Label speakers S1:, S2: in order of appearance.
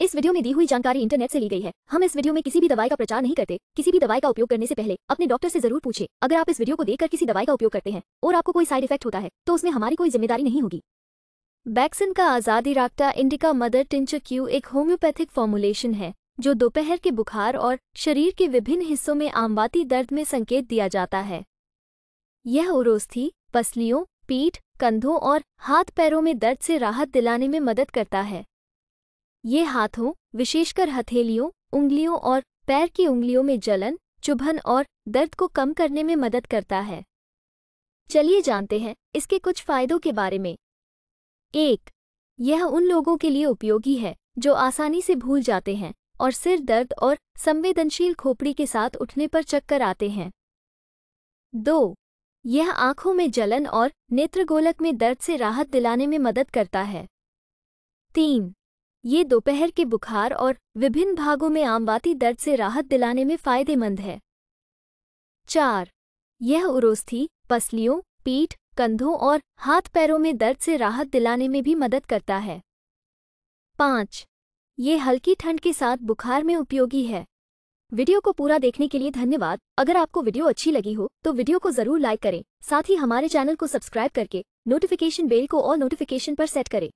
S1: इस वीडियो में दी हुई जानकारी इंटरनेट से ली गई है हम इस वीडियो में किसी भी दवाई का प्रचार नहीं करते किसी भी दवाई का उपयोग करने से पहले अपने डॉक्टर से जरूर पूछे अगर आप इस वीडियो को देखकर किसी दवाई का उपयोग करते हैं और आपको कोई साइड इफेक्ट होता है तो उसमें हमारी कोई जिम्मेदारी नहीं होगी बैक्सिन का Azadirachta indica mother tincture Q एक होम्योपैथिक फॉर्मुलेशन है जो दोपहर के बुखार और शरीर के विभिन्न हिस्सों में आमवाती दर्द में संकेत दिया जाता है यह ओरोस्थी पसलियों पीठ कंधों और हाथ पैरों में दर्द से राहत दिलाने में मदद करता है ये हाथों विशेषकर हथेलियों उंगलियों और पैर की उंगलियों में जलन चुभन और दर्द को कम करने में मदद करता है चलिए जानते हैं इसके कुछ फायदों के बारे में एक यह उन लोगों के लिए उपयोगी है जो आसानी से भूल जाते हैं और सिर दर्द और संवेदनशील खोपड़ी के साथ उठने पर चक्कर आते हैं दो यह आंखों में जलन और नेत्रगोलक में दर्द से राहत दिलाने में मदद करता है तीन ये दोपहर के बुखार और विभिन्न भागों में आमवाती दर्द से राहत दिलाने में फायदेमंद है चार यह उरोस्थी पसलियों पीठ कंधों और हाथ पैरों में दर्द से राहत दिलाने में भी मदद करता है पाँच ये हल्की ठंड के साथ बुखार में उपयोगी है वीडियो को पूरा देखने के लिए धन्यवाद अगर आपको वीडियो अच्छी लगी हो तो वीडियो को जरूर लाइक करें साथ ही हमारे चैनल को सब्सक्राइब करके नोटिफिकेशन बेल को ऑल नोटिफिकेशन पर सेट करें